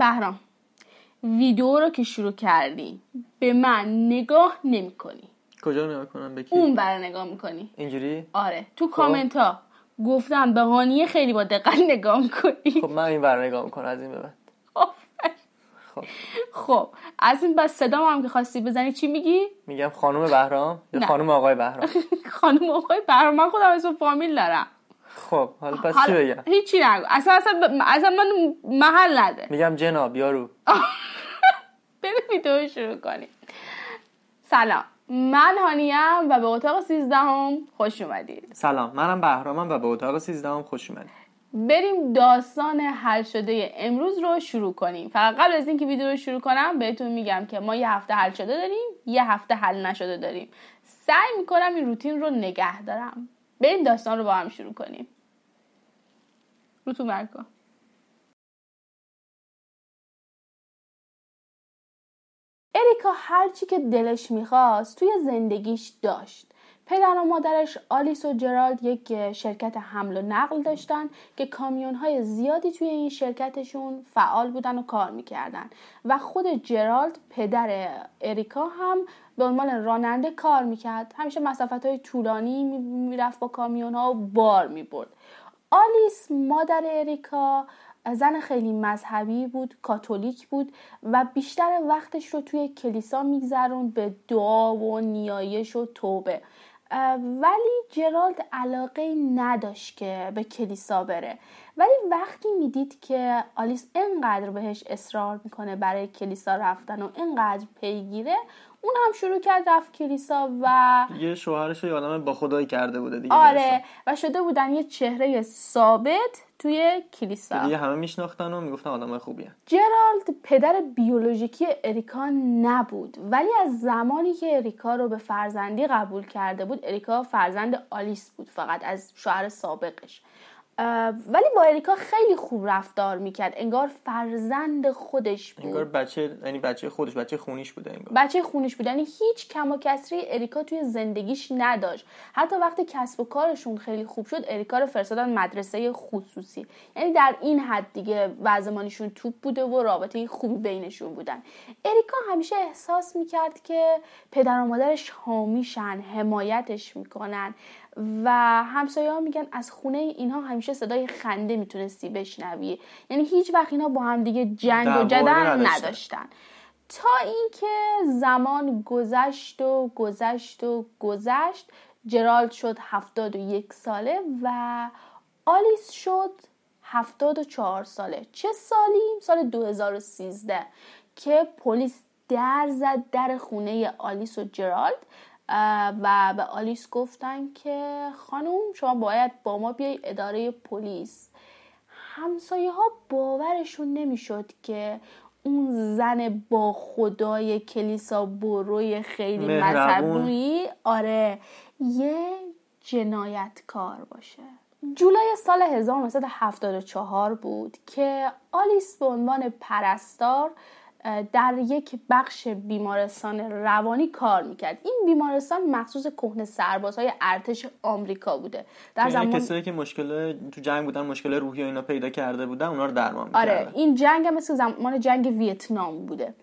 بهرام ویدیو رو که شروع کردی به من نگاه نمی کنی کجا نگاه کنم به اون بر نگاه میکنی اینجوری؟ آره تو خب. کامنت ها گفتم به هانیه خیلی با دقت نگاه میکنی خب من این بر نگاه میکنم از این به خب خب از این بس صدام هم که خواستی بزنی چی میگی؟ میگم خانم بهرام یا خانم آقای بهرام خانم آقای بهرام من خودم اسم فامیل دارم خب حالا پس چی بگم هیچی نگو اصلا اصلا, اصلا من محل نده میگم جناب یارو بریم ویدیو شروع کنیم سلام من هانیم و به اتاق 13 هم خوش اومدید سلام منم بهرامم و به اتاق 13 هم خوش اومدید بریم داستان حل شده امروز رو شروع کنیم فقط قبل از اینکه ویدیو رو شروع کنم بهتون میگم که ما یه هفته حل شده داریم یه هفته حل نشده داریم سعی میکنم این روتین رو نگه دارم بریم داستان رو با هم شروع کنیم تو مرگا اریکا هرچی که دلش میخواست توی زندگیش داشت پدر و مادرش آلیس و جرالد یک شرکت حمل و نقل داشتن که کامیون های زیادی توی این شرکتشون فعال بودن و کار میکردن و خود جرالد پدر اریکا هم به عنوان راننده کار میکرد همیشه مسافت های طولانی میرفت با کامیون ها و بار میبرد آلیس مادر اریکا زن خیلی مذهبی بود کاتولیک بود و بیشتر وقتش رو توی کلیسا میگذرون به دعا و نیایش و توبه ولی جرالد علاقه نداشت که به کلیسا بره ولی وقتی میدید که آلیس انقدر بهش اصرار میکنه برای کلیسا رفتن و انقدر پیگیره اون هم شروع کرد رفت کلیسا و یه شوهرش یه آدم با خدایی کرده بوده دیگه آره و شده بودن یه چهره ثابت توی کلیسا دیگه همه میشناختن و میگفتن خوبی خوبیه جرالد پدر بیولوژیکی اریکا نبود ولی از زمانی که اریکا رو به فرزندی قبول کرده بود اریکا فرزند آلیس بود فقط از شوهر سابقش ولی با اریکا خیلی خوب رفتار میکرد انگار فرزند خودش بود انگار بچه یعنی بچه خودش بچه خونیش بوده انگار بچه خونیش بود یعنی هیچ کم و کسری اریکا توی زندگیش نداشت حتی وقتی کسب و کارشون خیلی خوب شد اریکا رو فرستادن مدرسه خصوصی یعنی در این حد دیگه وزمانیشون توپ بوده و رابطه خوبی بینشون بودن اریکا همیشه احساس میکرد که پدر و مادرش حامیشن حمایتش میکنن و همسایه ها میگن از خونه اینها همیشه صدای خنده میتونستی بشنوی یعنی هیچ وقت اینها با هم دیگه جنگ و جدل نداشتن تا اینکه زمان گذشت و گذشت و گذشت جرالد شد هفتاد و یک ساله و آلیس شد هفتاد و چهار ساله چه سالی؟ سال 2013 که پلیس در زد در خونه آلیس و جرالد و به آلیس گفتن که خانم شما باید با ما بیای اداره پلیس همسایه ها باورشون نمیشد که اون زن با خدای کلیسا بروی خیلی مذهبی آره یه جنایتکار باشه جولای سال 1974 بود که آلیس به عنوان پرستار در یک بخش بیمارستان روانی کار میکرد این بیمارستان مخصوص کهنه سربازهای ارتش آمریکا بوده در یعنی زمان که مشکل تو جنگ بودن مشکل روحی و اینا پیدا کرده بودن اونا رو درمان میکرد آره این جنگ هم مثل زمان جنگ ویتنام بوده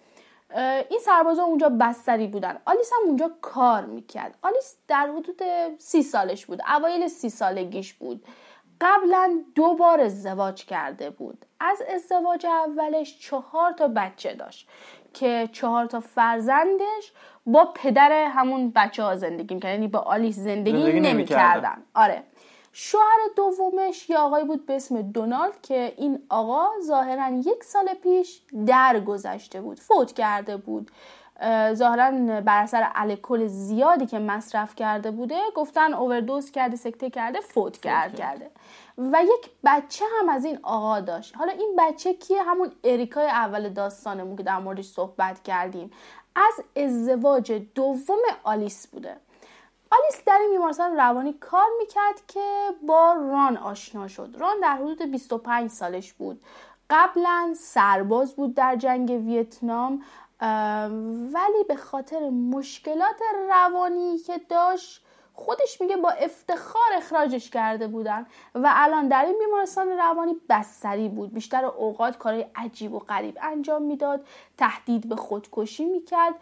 این سربازها اونجا بستری بودن آلیس هم اونجا کار میکرد آلیس در حدود سی سالش بود اوایل سی سالگیش بود قبلا دو بار ازدواج کرده بود از ازدواج اولش چهار تا بچه داشت که چهار تا فرزندش با پدر همون بچه ها زندگی میکرد یعنی با آلیس زندگی, زندگی نمیکردن آره شوهر دومش یه آقایی بود به اسم دونالد که این آقا ظاهرا یک سال پیش درگذشته بود فوت کرده بود ظاهرا بر اثر الکل زیادی که مصرف کرده بوده گفتن اووردوز کرده سکته کرده فوت کرد کرده و یک بچه هم از این آقا داشت حالا این بچه کیه همون اریکای اول داستانمون که در موردش صحبت کردیم از ازدواج دوم آلیس بوده آلیس در این بیمارستان روانی کار میکرد که با ران آشنا شد ران در حدود 25 سالش بود قبلا سرباز بود در جنگ ویتنام ولی به خاطر مشکلات روانی که داشت خودش میگه با افتخار اخراجش کرده بودن و الان در این بیمارستان روانی بستری بود بیشتر اوقات کارهای عجیب و غریب انجام میداد تهدید به خودکشی میکرد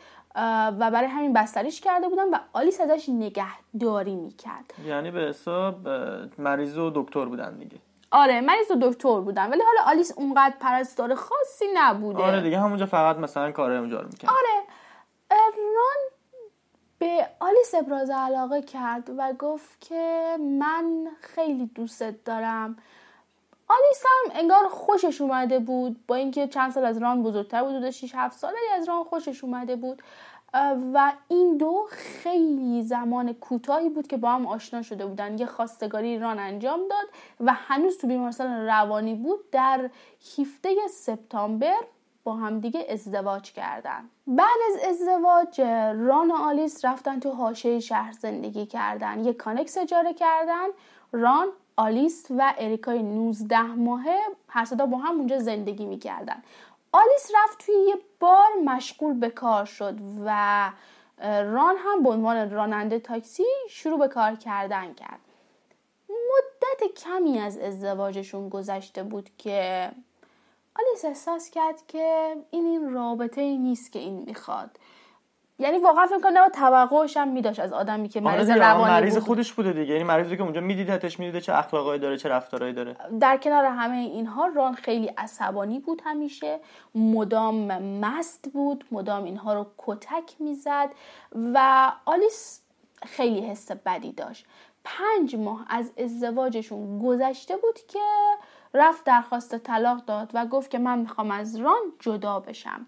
و برای همین بستریش کرده بودن و آلیس ازش نگهداری میکرد یعنی به حساب مریض و دکتر بودن دیگه آره من تو دکتر بودم ولی حالا آلیس اونقدر پرستار خاصی نبوده آره دیگه همونجا فقط مثلا کار اونجا رو میکنه آره ران به آلیس ابراز علاقه کرد و گفت که من خیلی دوستت دارم آلیس هم انگار خوشش اومده بود با اینکه چند سال از ران بزرگتر بود و 6 7 سالی از ران خوشش اومده بود و این دو خیلی زمان کوتاهی بود که با هم آشنا شده بودن یه خواستگاری ران انجام داد و هنوز تو بیمارستان روانی بود در هفته سپتامبر با همدیگه ازدواج کردن بعد از ازدواج ران و آلیس رفتن تو حاشیه شهر زندگی کردن یه کانکس اجاره کردن ران آلیس و اریکای 19 ماهه هر صدا با هم اونجا زندگی میکردن آلیس رفت توی یه بار مشغول به کار شد و ران هم به عنوان راننده تاکسی شروع به کار کردن کرد مدت کمی از ازدواجشون گذشته بود که آلیس احساس کرد که این این رابطه ای نیست که این میخواد یعنی واقعا فکر کنم توقعش هم میداش از آدمی که آره مریض روانی مریض خودش بوده دیگه یعنی مریضی که اونجا میدیدتش میدیده چه اخلاقایی داره چه رفتارایی داره در کنار همه اینها ران خیلی عصبانی بود همیشه مدام مست بود مدام اینها رو کتک میزد و آلیس خیلی حس بدی داشت پنج ماه از ازدواجشون گذشته بود که رفت درخواست طلاق داد و گفت که من میخوام از ران جدا بشم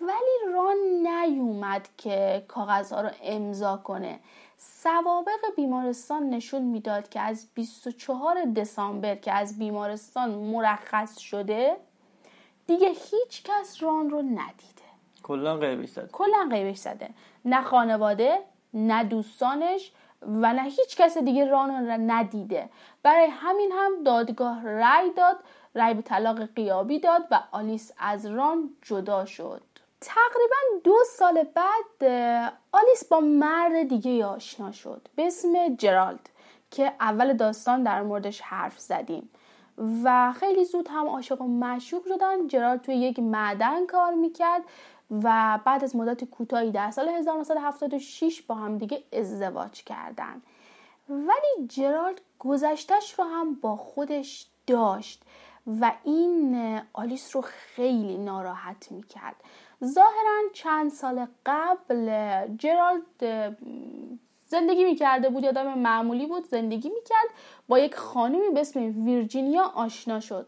ولی ران نیومد که کاغذها رو امضا کنه سوابق بیمارستان نشون میداد که از 24 دسامبر که از بیمارستان مرخص شده دیگه هیچ کس ران رو ندیده کلا قیبش زده کلا زده نه خانواده نه دوستانش و نه هیچ کس دیگه ران رو ندیده برای همین هم دادگاه رأی داد رأی به طلاق قیابی داد و آلیس از ران جدا شد تقریبا دو سال بعد آلیس با مرد دیگه آشنا شد به اسم جرالد که اول داستان در موردش حرف زدیم و خیلی زود هم عاشق و مشوق شدن جرالد توی یک معدن کار میکرد و بعد از مدت کوتاهی در سال 1976 با هم دیگه ازدواج کردن ولی جرالد گذشتش رو هم با خودش داشت و این آلیس رو خیلی ناراحت میکرد ظاهرا چند سال قبل جرالد زندگی میکرده بود آدم معمولی بود زندگی میکرد با یک خانمی به اسم ویرجینیا آشنا شد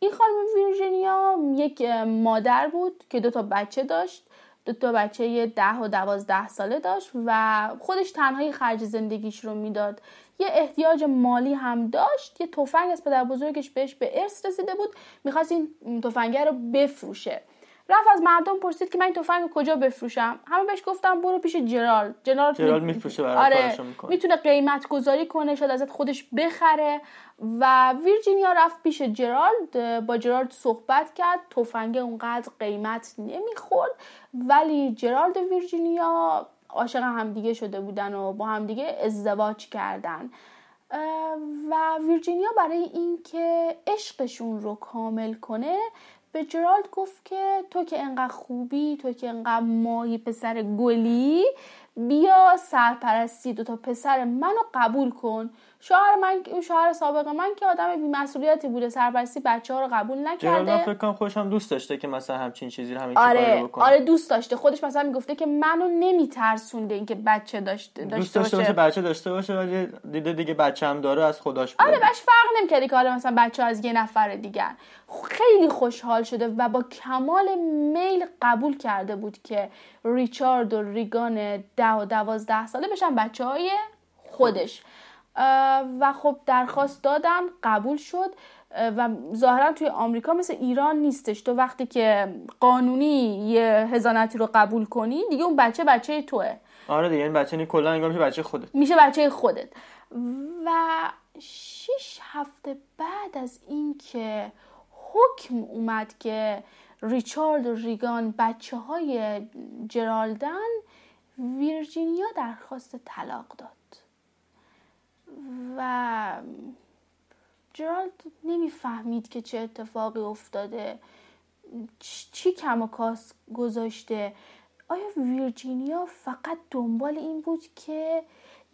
این خانم ویرجینیا یک مادر بود که دو تا بچه داشت دو تا بچه ده و دوازده ساله داشت و خودش تنهایی خرج زندگیش رو میداد یه احتیاج مالی هم داشت یه تفنگ از پدر بزرگش بهش به ارث رسیده بود میخواست این تفنگه رو بفروشه رفت از مردم پرسید که من این تفنگ کجا بفروشم همه بهش گفتم برو پیش جرال جرال, میفروشه آره میتونه قیمت گذاری کنه شاید ازت خودش بخره و ویرجینیا رفت پیش جرالد با جرالد صحبت کرد تفنگ اونقدر قیمت نمیخورد ولی جرالد و ویرجینیا عاشق همدیگه شده بودن و با همدیگه ازدواج کردن و ویرجینیا برای اینکه عشقشون رو کامل کنه به جرالد گفت که تو که انقدر خوبی تو که انقدر مایی پسر گلی بیا سرپرستی دو تا پسر منو قبول کن شوهر من اون شوهر سابق من که آدم بیمسئولیتی بوده سرپرستی بچه ها رو قبول نکرده من فکر کنم خودش هم دوست داشته که مثلا همچین چیزی رو همین آره بکنه. آره دوست داشته خودش مثلا میگفته که منو نمیترسونده اینکه بچه داشته داشته دوست داشته باشه. بچه داشته باشه ولی دیده دیگه بچه هم داره از خودش. بوده. آره بهش فرق نمیکرده که آره مثلا بچه از یه نفر دیگر خیلی خوشحال شده و با کمال میل قبول کرده بود که ریچارد و ریگان ده و دوازده ساله بشن بچه های خودش و خب درخواست دادم قبول شد و ظاهرا توی آمریکا مثل ایران نیستش تو وقتی که قانونی یه هزانتی رو قبول کنی دیگه اون بچه بچه توه آره دیگه این یعنی بچه نی کلا میشه بچه خودت میشه بچه خودت و شش هفته بعد از اینکه حکم اومد که ریچارد و ریگان بچه های جرالدن ویرجینیا درخواست طلاق داد و جرالد نمیفهمید که چه اتفاقی افتاده چی کم و کاس گذاشته آیا ویرجینیا فقط دنبال این بود که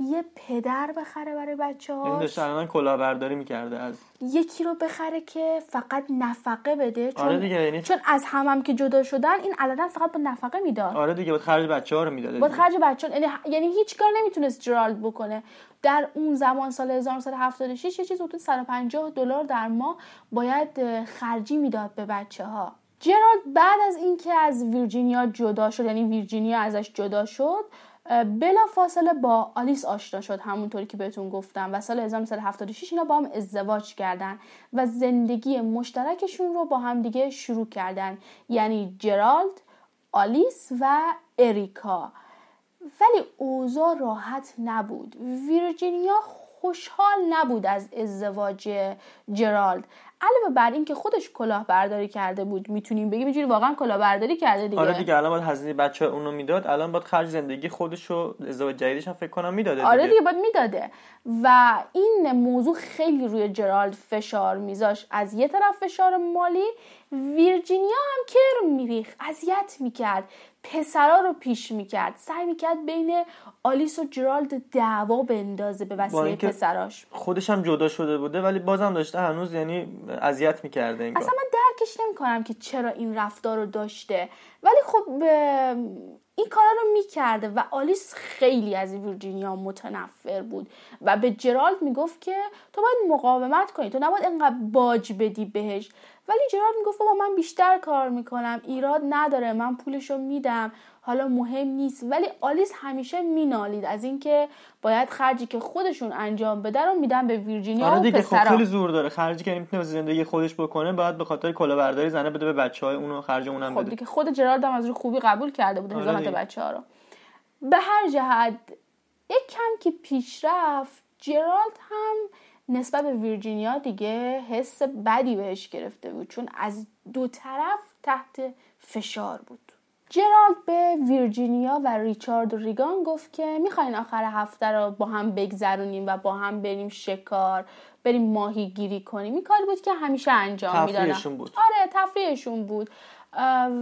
یه پدر بخره برای بچه ها این داشته کلا برداری میکرده از یکی رو بخره که فقط نفقه بده آره چون آره دیگه یعنی چون از همم که جدا شدن این علنا فقط با نفقه میداد آره دیگه بود خرج بچه ها رو میداد بود خرج بچه ها... یعنی, یعنی هیچ کار نمیتونست جرالد بکنه در اون زمان سال 1976 یه چیز حدود 150 دلار در ماه باید خرجی میداد به بچه ها جرالد بعد از اینکه از ویرجینیا جدا شد یعنی ویرجینیا ازش جدا شد بلا فاصله با آلیس آشنا شد همونطوری که بهتون گفتم و سال 1976 اینا با هم ازدواج کردن و زندگی مشترکشون رو با هم دیگه شروع کردن یعنی جرالد، آلیس و اریکا ولی اوضاع راحت نبود ویرجینیا خوشحال نبود از ازدواج جرالد علاوه بر اینکه خودش کلاهبرداری کرده بود میتونیم بگیم اینجوری واقعا کلاهبرداری کرده دیگه آره دیگه الان باید هزینه بچه اونو میداد الان باید خرج زندگی خودش رو ازدواج جدیدش هم فکر کنم میداده آره دیگه باید میداده و این موضوع خیلی روی جرالد فشار میذاش از یه طرف فشار مالی ویرجینیا هم کر میریخ اذیت میکرد پسرا رو پیش میکرد سعی میکرد بین آلیس و جرالد دعوا بندازه به وسیله پسراش خودش هم جدا شده بوده ولی بازم داشته هنوز یعنی اذیت میکرده این اصلا من درکش نمیکنم که چرا این رفتار رو داشته ولی خب این کارا رو میکرده و آلیس خیلی از ویرجینیا متنفر بود و به جرالد میگفت که تو باید مقاومت کنی تو نباید انقدر باج بدی بهش ولی جرالد میگفت با من بیشتر کار میکنم ایراد نداره من پولشو میدم حالا مهم نیست ولی آلیس همیشه مینالید از اینکه باید خرجی که خودشون انجام بده رو میدن به ویرجینیا آره دیگه خب خیلی زور داره خرجی که نمیتونه زندگی خودش بکنه باید به خاطر کلاهبرداری زنه بده به بچهای اونو خرج اونم خب بده خود جرالد هم از رو خوبی قبول کرده بود آره بچه ها رو به هر جهت یک کم که پیشرفت جرالد هم نسبت به ویرجینیا دیگه حس بدی بهش گرفته بود چون از دو طرف تحت فشار بود جرالد به ویرجینیا و ریچارد و ریگان گفت که میخواین آخر هفته رو با هم بگذرونیم و با هم بریم شکار بریم ماهی گیری کنیم این کاری بود که همیشه انجام میدادن بود آره تفریحشون بود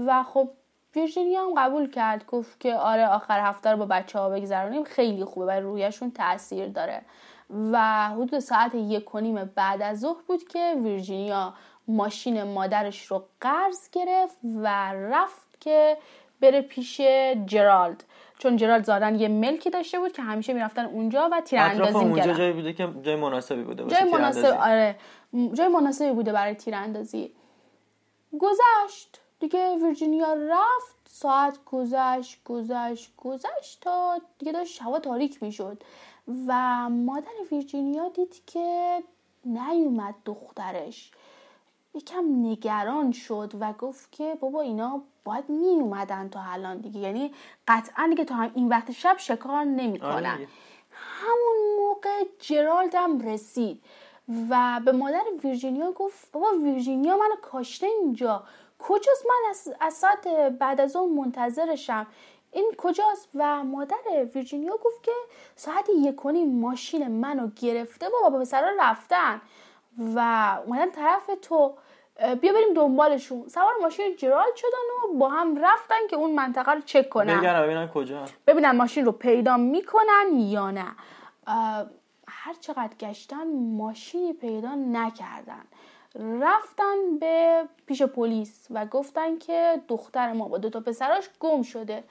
و خب ویرجینیا هم قبول کرد گفت که آره آخر هفته رو با بچه ها بگذرونیم خیلی خوبه و رویشون تاثیر داره و حدود ساعت یک و نیم بعد از ظهر بود که ویرجینیا ماشین مادرش رو قرض گرفت و رفت که بره پیش جرالد چون جرالد زادن یه ملکی داشته بود که همیشه میرفتن اونجا و تیراندازی می‌کردن. اونجا جایی بوده که جای مناسبی بوده جای مناسب آره جای مناسبی بوده برای تیراندازی گذشت دیگه ویرجینیا رفت ساعت گذشت گذشت گذشت تا دیگه داشت هوا تاریک میشد و مادر ویرجینیا دید که نیومد دخترش یکم نگران شد و گفت که بابا اینا باید می اومدن تا الان دیگه یعنی قطعا دیگه تا هم این وقت شب شکار نمیکنن آره. همون موقع جرالد هم رسید و به مادر ویرجینیا گفت بابا ویرجینیا منو کاشته اینجا کجاست من از, ساعت بعد از اون منتظرشم این کجاست و مادر ویرجینیا گفت که ساعت یکونی ماشین منو گرفته بابا به سرا رفتن و اومدن طرف تو بیا بریم دنبالشون سوار ماشین جرال شدن و با هم رفتن که اون منطقه رو چک کنن ببینن کجا ببینن ماشین رو پیدا میکنن یا نه هر چقدر گشتن ماشینی پیدا نکردن رفتن به پیش پلیس و گفتن که دختر ما با دو تا پسراش گم شده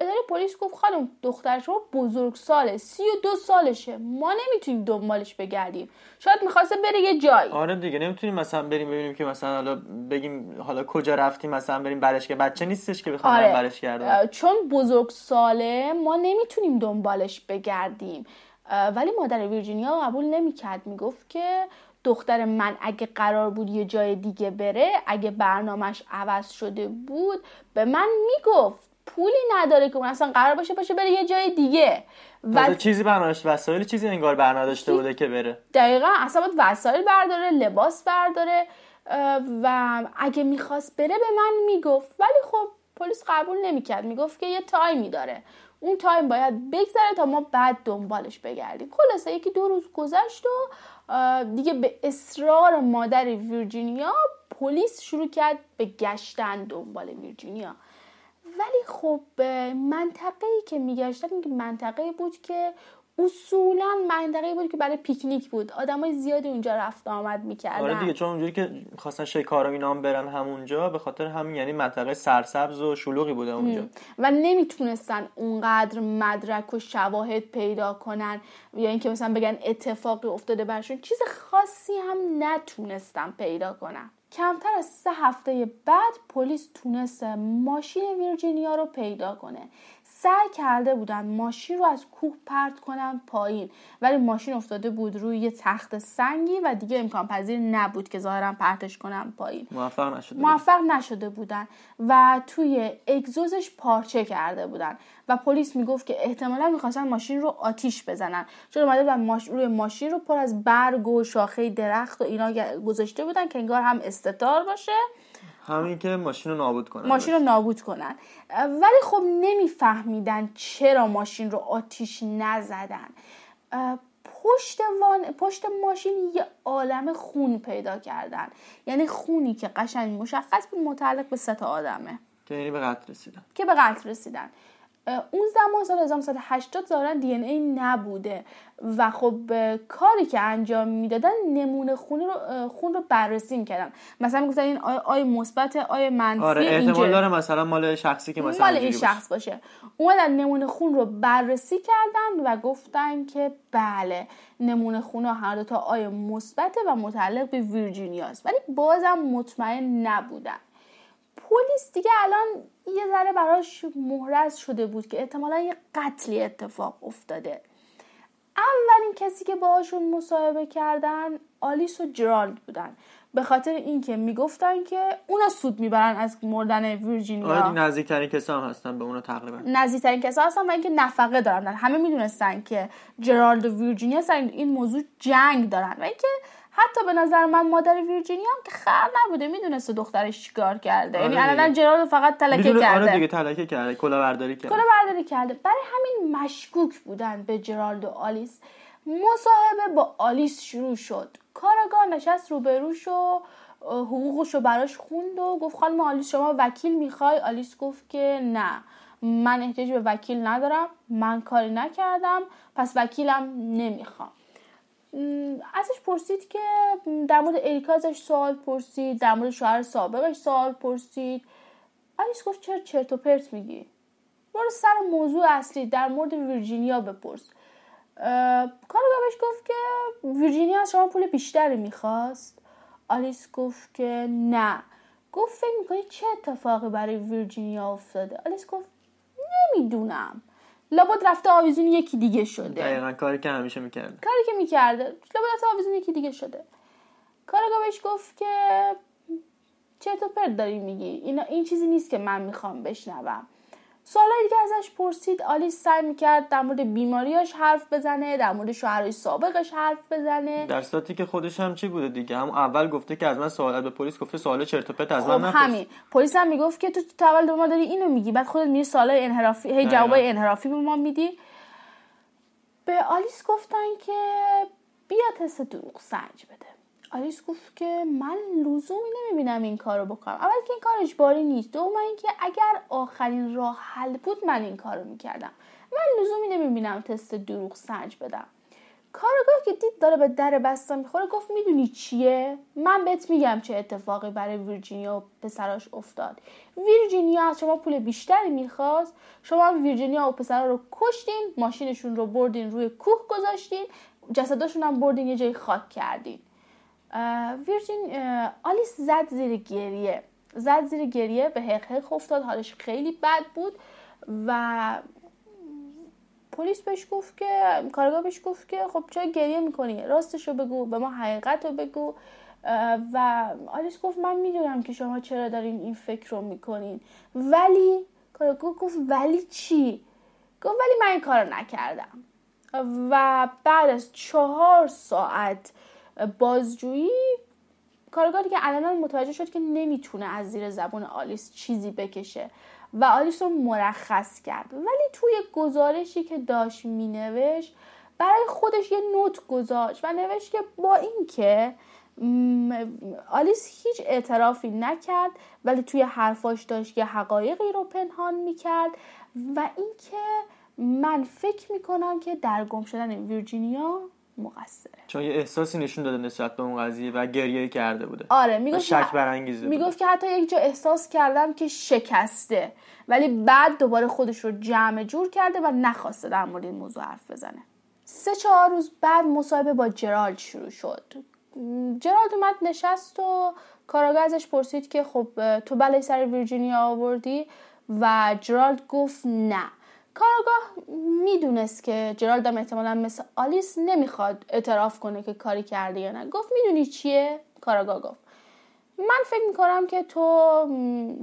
اداره پلیس گفت خانم دختر شما بزرگ ساله سی و دو سالشه ما نمیتونیم دنبالش بگردیم شاید میخواسته بره یه جایی آره دیگه نمیتونیم مثلا بریم ببینیم که مثلا حالا بگیم حالا کجا رفتیم مثلا بریم برش که بچه نیستش که بخوام آره. برش کرده چون بزرگ ساله ما نمیتونیم دنبالش بگردیم ولی مادر ویرجینیا قبول نمیکرد میگفت که دختر من اگه قرار بود یه جای دیگه بره اگه برنامهش عوض شده بود به من میگفت پولی نداره که اون اصلا قرار باشه باشه بره یه جای دیگه و چیزی بناش وسایل چیزی انگار برنداشته بوده که بره دقیقا اصلا باید وسایل برداره لباس برداره و اگه میخواست بره به من میگفت ولی خب پلیس قبول نمیکرد میگفت که یه تایمی داره اون تایم باید بگذره تا ما بعد دنبالش بگردیم خلاصه یکی دو روز گذشت و دیگه به اصرار مادر ویرجینیا پلیس شروع کرد به گشتن دنبال ویرجینیا ولی خب منطقه ای که میگشتم منطقه بود که اصولا منطقه بود که برای پیکنیک بود آدمای زیادی اونجا رفت آمد میکردن آره دیگه چون اونجوری که خواستن شکار و برن همونجا به خاطر همین یعنی منطقه سرسبز و شلوغی بوده اونجا و نمیتونستن اونقدر مدرک و شواهد پیدا کنن یا اینکه مثلا بگن اتفاقی افتاده برشون چیز خاصی هم نتونستن پیدا کنن کمتر از سه هفته بعد پلیس تونست ماشین ویرجینیا رو پیدا کنه سعی کرده بودن ماشین رو از کوه پرت کنن پایین ولی ماشین افتاده بود روی یه تخت سنگی و دیگه امکان پذیر نبود که ظاهرا پرتش کنن پایین موفق نشده, موفق نشده بودن و توی اگزوزش پارچه کرده بودن و پلیس میگفت که احتمالا میخواستن ماشین رو آتیش بزنن چون اومده بودن روی ماشین رو پر از برگ و شاخه درخت و اینا گذاشته بودن که انگار هم استتار باشه همین که ماشین رو نابود کنن ماشین رو نابود کنن ولی خب نمیفهمیدن چرا ماشین رو آتیش نزدن پشت, وان، پشت ماشین یه عالم خون پیدا کردن یعنی خونی که قشنگ مشخص بود متعلق به سه آدمه که یعنی به قتل رسیدن که به قتل رسیدن اون زمان سال 1980 ظاهرا دی ای نبوده و خب کاری که انجام میدادن نمونه خون رو خون رو بررسی میکردن مثلا میگفتن این آی مثبت آی منفی آره احتمال داره مثلا مال شخصی که مثلا مال این شخص باشه, اومدن نمونه خون رو بررسی کردن و گفتن که بله نمونه خون ها هر دو تا آی مثبت و متعلق به ویرجینیاست ولی بازم مطمئن نبودن پلیس دیگه الان یه ذره براش مهرز شده بود که احتمالا یه قتلی اتفاق افتاده اولین کسی که باهاشون مصاحبه کردن آلیس و جرالد بودن به خاطر اینکه میگفتن که اونا سود میبرن از مردن ویرجینیا آره نزدیکترین کسا هستن به اونا تقریبا نزدیکترین کسا هستن و اینکه نفقه دارن همه میدونستن که جرالد و ویرجینیا سر این موضوع جنگ دارن و اینکه حتی به نظر من مادر ویرجینیا هم که خر نبوده میدونسته دخترش چیکار کرده یعنی آره الان فقط تلکه آره کرده آره دیگه تلکه کرده برداری کرده برداری کرده برای همین مشکوک بودن به جرالد و آلیس مصاحبه با آلیس شروع شد کارگاه نشست روبروش و حقوقش رو براش خوند و گفت خانم آلیس شما وکیل میخوای آلیس گفت که نه من احتیاج به وکیل ندارم من کاری نکردم پس وکیلم نمیخوام ازش پرسید که در مورد اریکا ازش سوال پرسید در مورد شوهر سابقش سوال پرسید آلیس گفت چرا چرت و پرت میگی برو سر موضوع اصلی در مورد ویرجینیا بپرس بهش گفت که ویرجینیا از شما پول بیشتری میخواست آلیس گفت که نه گفت فکر میکنی چه اتفاقی برای ویرجینیا افتاده آلیس گفت نمیدونم لابد رفته آویزون یکی دیگه شده دقیقا کاری که همیشه میکرده کاری که میکرده لابد رفته آویزون یکی دیگه شده کارگاه بهش گفت که چه تو پرد داری میگی اینا این چیزی نیست که من میخوام بشنوم سوالای دیگه ازش پرسید آلیس سعی میکرد در مورد بیماریاش حرف بزنه در مورد شوهرش سابقش حرف بزنه در صورتی که خودش هم چی بوده دیگه هم اول گفته که از من سوالات به پلیس گفته سوال چرت و پرت از من خب، نپرس همین پلیس هم میگفت که تو تو اول ما داری اینو میگی بعد خودت میری سوالای انحرافی هی انحرافی به ما میدی به آلیس گفتن که بیا تست دروغ سنج بده آلیس گفت که من لزومی نمیبینم این کارو بکنم اول که این کار اجباری نیست دوم اینکه اگر آخرین راه حل بود من این کارو میکردم من لزومی نمیبینم تست دروغ سنج بدم کارگاه که دید داره به در بسته میخوره گفت میدونی چیه من بهت میگم چه اتفاقی برای ویرجینیا و پسراش افتاد ویرجینیا از شما پول بیشتری میخواست شما ویرجینیا و پسرا رو کشتین ماشینشون رو بردین روی کوه گذاشتین جسداشون هم بردین یه جای خاک کردین ویرجین آلیس زد زیر گریه زد زیر گریه به حق حق افتاد حالش خیلی بد بود و پلیس بهش گفت که کارگاه بهش گفت که خب چرا گریه میکنی راستش رو بگو به ما حقیقت رو بگو و آلیس گفت من میدونم که شما چرا دارین این فکر رو میکنین ولی کارگاه گفت ولی چی گفت ولی من این کار رو نکردم و بعد از چهار ساعت بازجویی کارگاری که الان متوجه شد که نمیتونه از زیر زبون آلیس چیزی بکشه و آلیس رو مرخص کرد ولی توی گزارشی که داشت مینوشت برای خودش یه نوت گذاشت و نوشت که با اینکه آلیس هیچ اعترافی نکرد ولی توی حرفاش داشت یه حقایقی رو پنهان میکرد و اینکه من فکر میکنم که در گم شدن ویرجینیا مقصره چون یه احساسی نشون داده نسبت به اون قضیه و گریه کرده بوده آره میگفت شک برانگیزه میگفت که حتی یک جا احساس کردم که شکسته ولی بعد دوباره خودش رو جمع جور کرده و نخواسته در مورد این موضوع حرف بزنه سه چهار روز بعد مصاحبه با جرالد شروع شد جرالد اومد نشست و کاراگاه ازش پرسید که خب تو بلای سر ویرجینیا آوردی و جرالد گفت نه کارگاه میدونست که جرالد هم احتمالا مثل آلیس نمیخواد اعتراف کنه که کاری کرده یا نه گفت میدونی چیه کاراگاه گفت من فکر میکنم که تو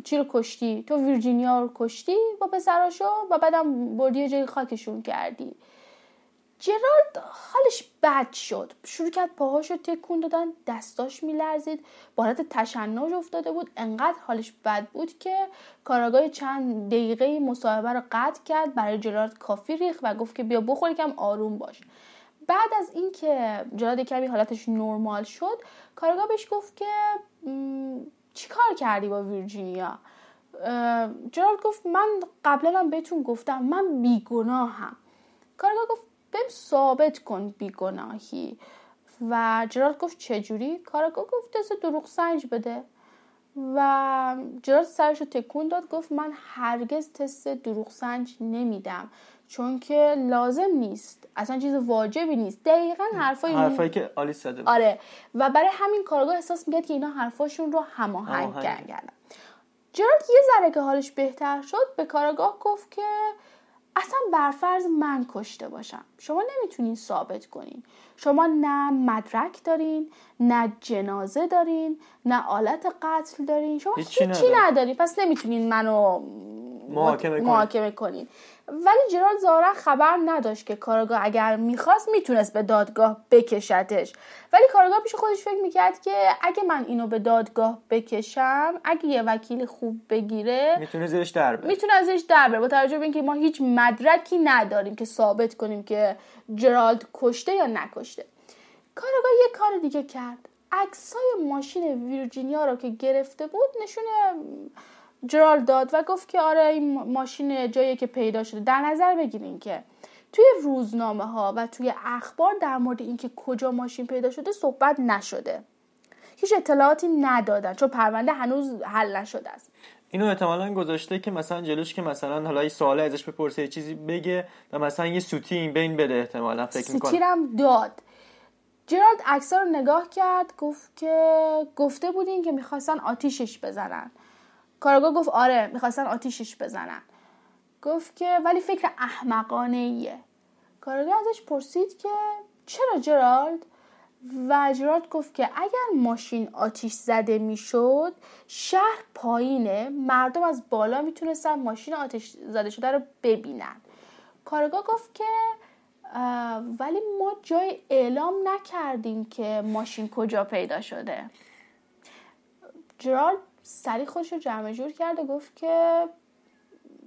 چی رو کشتی تو ویرجینیا رو کشتی با پسراشو و بعدم بردی یه جای خاکشون کردی جرالد حالش بد شد شروع کرد پاهاش رو تکون دادن دستاش میلرزید با حالت تشنج افتاده بود انقدر حالش بد بود که کاراگاه چند دقیقه مصاحبه رو قطع کرد برای جرالد کافی ریخ و گفت که بیا بخور کم آروم باش بعد از اینکه جرالد کمی حالتش نرمال شد کاراگاه بهش گفت که چیکار کردی با ویرجینیا جرالد گفت من قبلا هم بهتون گفتم من بیگناهم کارگاه گفت بهم ثابت کن بیگناهی و جرارد گفت چجوری کاراکا گفت دست دروغ سنج بده و جرارد سرش رو تکون داد گفت من هرگز تست دروغ سنج نمیدم چون که لازم نیست اصلا چیز واجبی نیست دقیقا حرفای حرفایی که آلیس زده آره و برای همین کارگاه احساس میکرد که اینا حرفاشون رو هماهنگ کردن جرارد یه ذره که حالش بهتر شد به کارگاه گفت که اصلا برفرض من کشته باشم شما نمیتونین ثابت کنین شما نه مدرک دارین نه جنازه دارین نه آلت قتل دارین شما هیچی ندارین پس نمیتونین منو محاکمه, محاکمه کنین ولی جرالد ظاهرا خبر نداشت که کاراگاه اگر میخواست میتونست به دادگاه بکشتش ولی کاراگاه پیش خودش فکر میکرد که اگه من اینو به دادگاه بکشم اگه یه وکیل خوب بگیره میتونه میتونه ازش در با توجه به اینکه ما هیچ مدرکی نداریم که ثابت کنیم که جرالد کشته یا نکشته کاراگاه یه کار دیگه کرد عکسای ماشین ویرجینیا رو که گرفته بود نشونه جرال داد و گفت که آره این ماشین جایی که پیدا شده در نظر بگیرین که توی روزنامه ها و توی اخبار در مورد اینکه کجا ماشین پیدا شده صحبت نشده هیچ اطلاعاتی ندادن چون پرونده هنوز حل نشده است اینو احتمالا گذاشته که مثلا جلوش که مثلا حالا یه سوال ازش بپرسه یه چیزی بگه و مثلا یه سوتی این بین بده احتمالا فکر میکنه داد جرالد اکثر رو نگاه کرد گفت که گفته بودین که میخواستن آتیشش بزنن کارگاه گفت آره میخواستن آتیشش بزنن گفت که ولی فکر احمقانه ایه کارگاه ازش پرسید که چرا جرالد و جرالد گفت که اگر ماشین آتیش زده میشد شهر پایینه مردم از بالا میتونستن ماشین آتیش زده شده رو ببینن کارگاه گفت که ولی ما جای اعلام نکردیم که ماشین کجا پیدا شده جرالد سری خودش رو جمع جور کرد و گفت که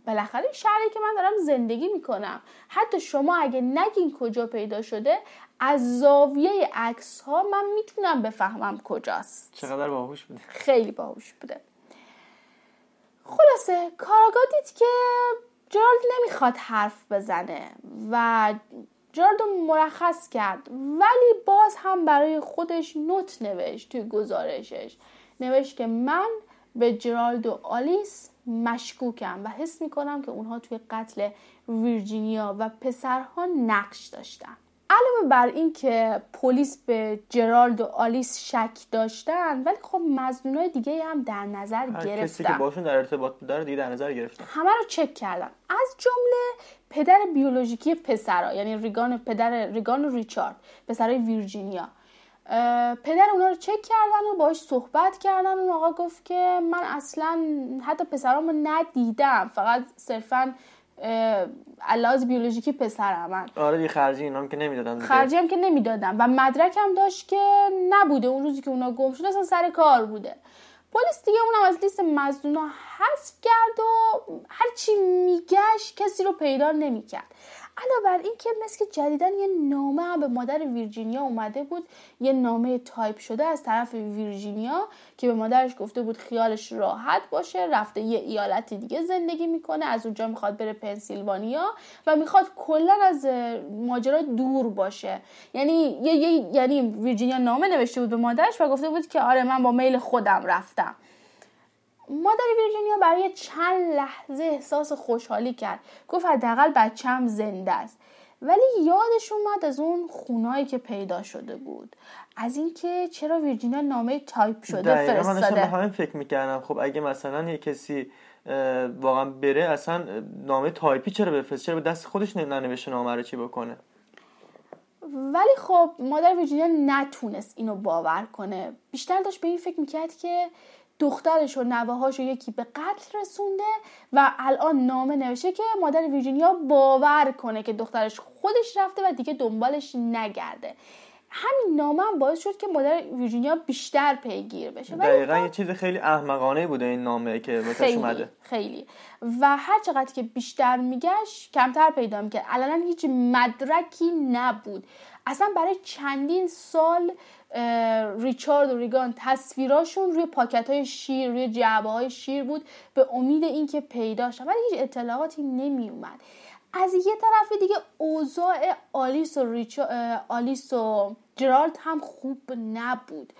بالاخره این شهری که من دارم زندگی میکنم حتی شما اگه نگین کجا پیدا شده از زاویه عکس ها من میتونم بفهمم کجاست چقدر باهوش بوده خیلی باهوش بوده خلاصه کاراگا دید که جرالد نمیخواد حرف بزنه و جرالد مرخص کرد ولی باز هم برای خودش نوت نوشت توی گزارشش نوشت که من به جرالد و آلیس مشکوکم و حس میکنم که اونها توی قتل ویرجینیا و پسرها نقش داشتن علاوه بر اینکه پلیس به جرالد و آلیس شک داشتن ولی خب مزنونای دیگه هم در نظر گرفتن کسی که باشون در ارتباط دیگه در نظر گرفتن همه رو چک کردن از جمله پدر بیولوژیکی پسرها یعنی ریگان پدر ریگان و ریچارد پسرای ویرجینیا پدر اونا رو چک کردن و باش صحبت کردن اون آقا گفت که من اصلا حتی پسرام رو ندیدم فقط صرفا الاز بیولوژیکی پسرم آره دی خرجی اینام که نمیدادن خرجی هم که نمیدادم و مدرکم داشت که نبوده اون روزی که اونا گم شده اصلا سر کار بوده پلیس دیگه اونم از لیست مزدونا حذف کرد و هرچی میگشت کسی رو پیدا نمیکرد علاوه بر این که مثل جدیدا یه نامه هم به مادر ویرجینیا اومده بود یه نامه تایپ شده از طرف ویرجینیا که به مادرش گفته بود خیالش راحت باشه رفته یه ایالتی دیگه زندگی میکنه از اونجا میخواد بره پنسیلوانیا و میخواد کلا از ماجرا دور باشه یعنی یعنی ویرجینیا نامه نوشته بود به مادرش و گفته بود که آره من با میل خودم رفتم مادر ویرجینیا برای چند لحظه احساس خوشحالی کرد گفت حداقل بچم زنده است ولی یادش اومد از اون خونایی که پیدا شده بود از اینکه چرا ویرجینیا نامه تایپ شده فرستاده من همین فکر میکردم خب اگه مثلا یه کسی واقعا بره اصلا نامه تایپی چرا بفرست چرا به دست خودش ننوشته نامه رو چی بکنه ولی خب مادر ویرجینیا نتونست اینو باور کنه بیشتر داشت به این فکر میکرد که دخترش و رو یکی به قتل رسونده و الان نامه نوشته که مادر ویرجینیا باور کنه که دخترش خودش رفته و دیگه دنبالش نگرده همین نامه هم باعث شد که مادر ویرجینیا بیشتر پیگیر بشه دقیقا خب یه چیز خیلی احمقانه بوده این نامه که واسش اومده خیلی و هر چقدر که بیشتر میگشت کمتر پیدا میکرد الان هیچ مدرکی نبود اصلا برای چندین سال ریچارد و ریگان تصویراشون روی پاکت های شیر روی جعبه های شیر بود به امید اینکه پیدا شد ولی هیچ اطلاعاتی نمی اومد از یه طرف دیگه اوضاع آلیس و, ریچا... آلیس و جرالد هم خوب نبود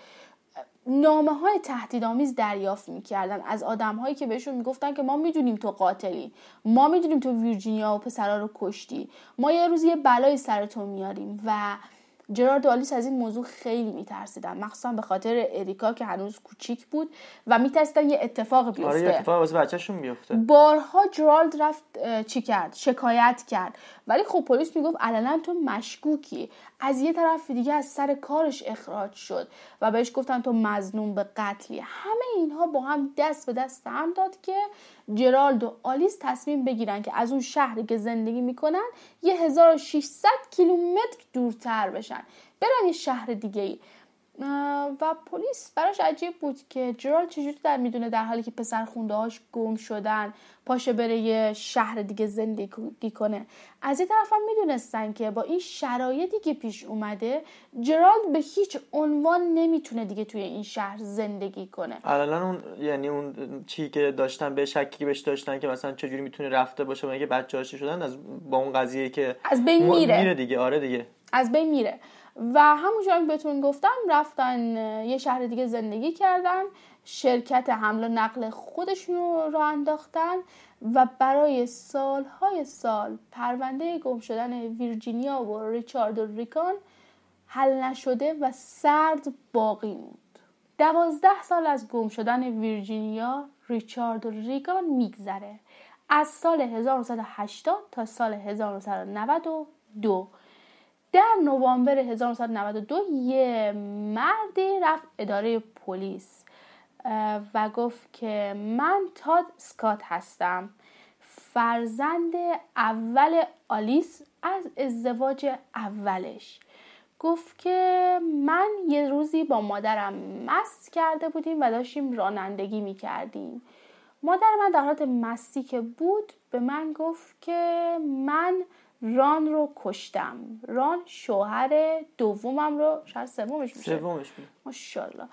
نامه های تهدیدآمیز دریافت میکردن از آدم هایی که بهشون میگفتن که ما میدونیم تو قاتلی ما میدونیم تو ویرجینیا و پسرها رو کشتی ما یه روز یه بلای سر تو میاریم و جرارد آلیس از این موضوع خیلی میترسیدن مخصوصا به خاطر اریکا که هنوز کوچیک بود و میترسیدن یه اتفاق بیفته آره اتفاق بیفته بارها جرالد رفت چی کرد شکایت کرد ولی خب پلیس میگفت علنا تو مشکوکی از یه طرف دیگه از سر کارش اخراج شد و بهش گفتن تو مظنون به قتلی همه اینها با هم دست به دست هم داد که جرالد و آلیس تصمیم بگیرن که از اون شهری که زندگی میکنن یه 1600 کیلومتر دورتر بشن برن یه شهر دیگه ای و پلیس براش عجیب بود که جرالد چجوری در میدونه در حالی که پسر خونده گم شدن پاشه بره یه شهر دیگه زندگی کنه از این طرف هم میدونستن که با این شرایطی که پیش اومده جرالد به هیچ عنوان نمیتونه دیگه توی این شهر زندگی کنه حالا اون یعنی اون چی که داشتن به شکی بهش داشتن که مثلا چجوری میتونه رفته باشه بچه بچه‌هاش شدن از با اون قضیه که از بین میره میره دیگه آره دیگه از بین میره و همونجور که بهتون گفتم رفتن یه شهر دیگه زندگی کردن شرکت حمل و نقل خودشون رو راه انداختن و برای سالهای سال پرونده گم شدن ویرجینیا و ریچارد و ریکان حل نشده و سرد باقی موند دوازده سال از گم شدن ویرجینیا ریچارد و ریگان میگذره از سال 1980 تا سال 1992 در نوامبر 1992 یه مردی رفت اداره پلیس و گفت که من تاد سکات هستم فرزند اول آلیس از ازدواج اولش گفت که من یه روزی با مادرم مست کرده بودیم و داشتیم رانندگی می کردیم مادر من در حالت مستی که بود به من گفت که من ران رو کشتم ران شوهر دومم رو شوهر سومش میشه سومش ماشاءالله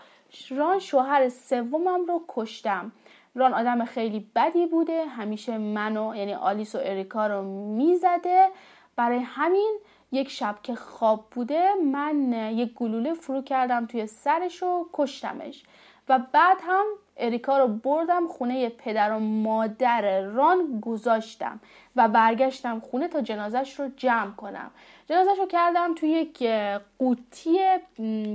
ران شوهر سومم رو کشتم ران آدم خیلی بدی بوده همیشه منو یعنی آلیس و اریکا رو میزده برای همین یک شب که خواب بوده من یک گلوله فرو کردم توی سرش و کشتمش و بعد هم اریکا رو بردم خونه پدر و مادر ران گذاشتم و برگشتم خونه تا جنازش رو جمع کنم جنازش رو کردم توی یک قوطی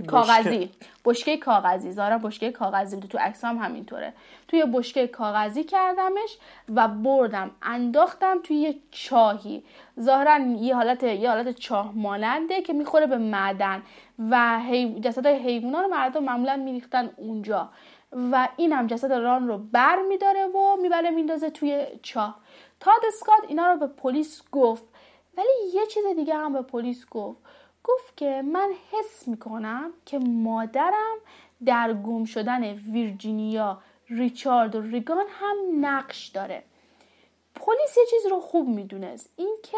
کاغذی بشکه کاغذی زارا بشکه کاغذی بوده تو عکسام همینطوره توی بشکه کاغذی کردمش و بردم انداختم توی یه چاهی ظاهرا یه حالت یه حالت چاه ماننده که میخوره به معدن و جسد رو مردم معمولا میریختن اونجا و این هم جسد ران رو بر میداره و میبره میندازه توی چاه تاد اسکات اینا رو به پلیس گفت ولی یه چیز دیگه هم به پلیس گفت گفت که من حس میکنم که مادرم در گم شدن ویرجینیا ریچارد و ریگان هم نقش داره پلیس یه چیز رو خوب میدونست اینکه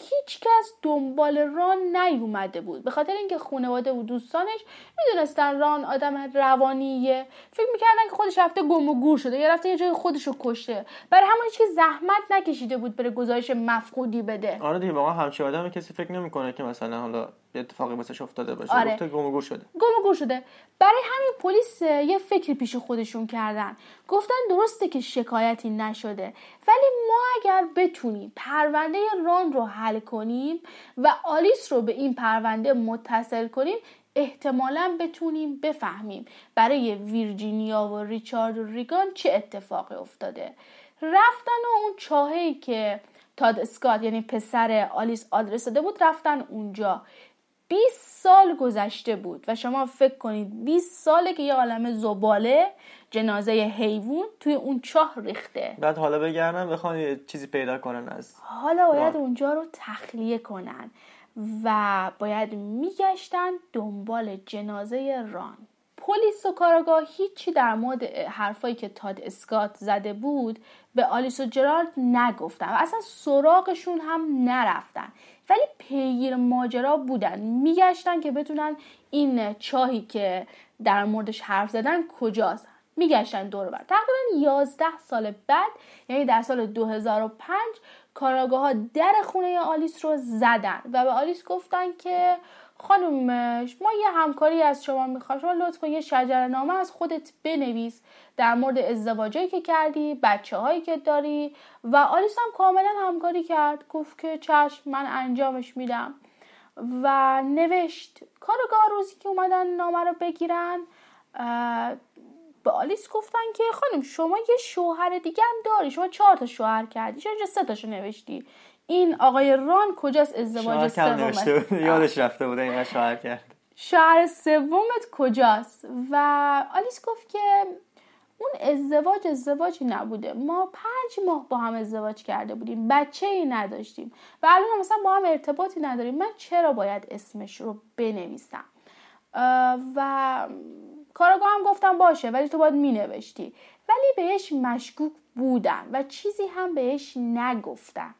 هیچ کس دنبال ران نیومده بود به خاطر اینکه خانواده و دوستانش میدونستن ران آدم روانیه فکر میکردن که خودش رفته گم و گور شده یا رفته یه جای خودش رو کشته برای همون که زحمت نکشیده بود بره گزارش مفقودی بده آره دیگه واقعا همچین آدم کسی فکر نمیکنه که مثلا حالا اتفاقی واسش افتاده باشه آره. گفته شده گم شده برای همین پلیس یه فکری پیش خودشون کردن گفتن درسته که شکایتی نشده ولی ما اگر بتونیم پرونده ران رو حل کنیم و آلیس رو به این پرونده متصل کنیم احتمالا بتونیم بفهمیم برای ویرجینیا و ریچارد و ریگان چه اتفاقی افتاده رفتن و اون چاهی که تاد اسکات یعنی پسر آلیس آدرس داده بود رفتن اونجا 20 سال گذشته بود و شما فکر کنید 20 ساله که یه عالم زباله جنازه حیوان توی اون چاه ریخته بعد حالا بگردن بخوان یه چیزی پیدا کنن از حالا باید اونجا رو تخلیه کنن و باید میگشتن دنبال جنازه ران پلیس و کاراگاه هیچی در مورد حرفایی که تاد اسکات زده بود به آلیس و جرارد نگفتن و اصلا سراغشون هم نرفتن ولی پیگیر ماجرا بودن میگشتن که بتونن این چاهی که در موردش حرف زدن کجاست میگشتن دور بر تقریبا 11 سال بعد یعنی در سال 2005 کاراگاه ها در خونه آلیس رو زدن و به آلیس گفتن که خانم ما یه همکاری از شما میخوام شما لطفا یه شجر نامه از خودت بنویس در مورد ازدواجی که کردی بچه هایی که داری و آلیس هم کاملا همکاری کرد گفت که چشم من انجامش میدم و نوشت کارگاه روزی که اومدن نامه رو بگیرن به آلیس گفتن که خانم شما یه شوهر دیگه هم داری شما چهار تا شوهر کردی چرا سه تاشو نوشتی این آقای ران کجاست ازدواج سومت یادش رفته بوده اینقدر شوهر کرد شوهر سومت کجاست و آلیس گفت که اون ازدواج ازدواجی نبوده ما پنج ماه با هم ازدواج کرده بودیم بچه ای نداشتیم و الان مثلا با هم ارتباطی نداریم من چرا باید اسمش رو بنویسم و کاراگاه هم گفتم باشه ولی تو باید مینوشتی ولی بهش مشکوک بودن و چیزی هم بهش نگفتن